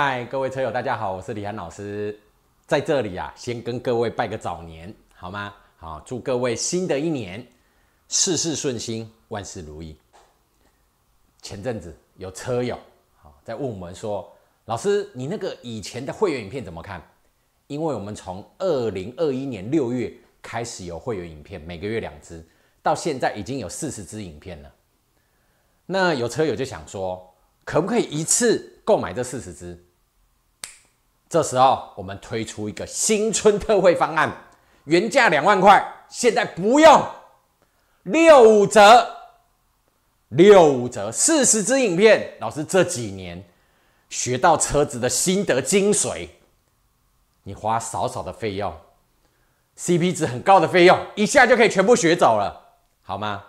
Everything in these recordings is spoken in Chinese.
嗨，各位车友，大家好，我是李涵老师，在这里啊，先跟各位拜个早年，好吗？好，祝各位新的一年事事顺心，万事如意。前阵子有车友好在问我们说，老师，你那个以前的会员影片怎么看？因为我们从二零二一年六月开始有会员影片，每个月两支，到现在已经有四十支影片了。那有车友就想说，可不可以一次购买这四十支？这时候，我们推出一个新春特惠方案，原价两万块，现在不用六五折，六五折四十支影片。老师这几年学到车子的心得精髓，你花少少的费用，CP 值很高的费用，一下就可以全部学走了，好吗？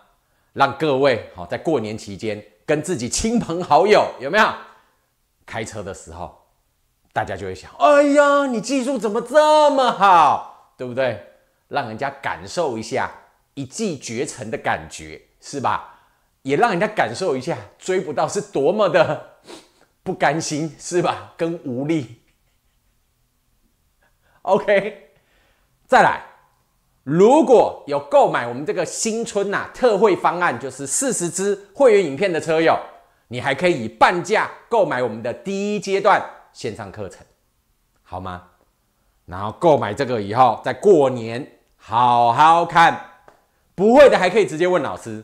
让各位好在过年期间跟自己亲朋好友有没有开车的时候？大家就会想，哎呀，你技术怎么这么好，对不对？让人家感受一下一骑绝尘的感觉，是吧？也让人家感受一下追不到是多么的不甘心，是吧？跟无力。OK，再来，如果有购买我们这个新春呐特惠方案，就是四十支会员影片的车友，你还可以以半价购买我们的第一阶段。线上课程好吗？然后购买这个以后，在过年好好看，不会的还可以直接问老师。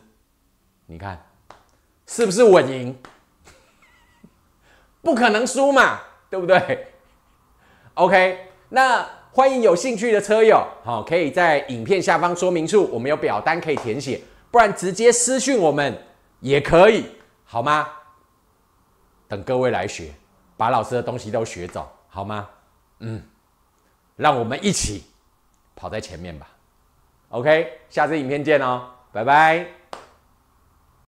你看是不是稳赢？不可能输嘛，对不对？OK，那欢迎有兴趣的车友，好可以在影片下方说明处，我们有表单可以填写，不然直接私讯我们也可以，好吗？等各位来学。把老师的东西都学走，好吗？嗯，让我们一起跑在前面吧。OK，下次影片见哦，拜拜。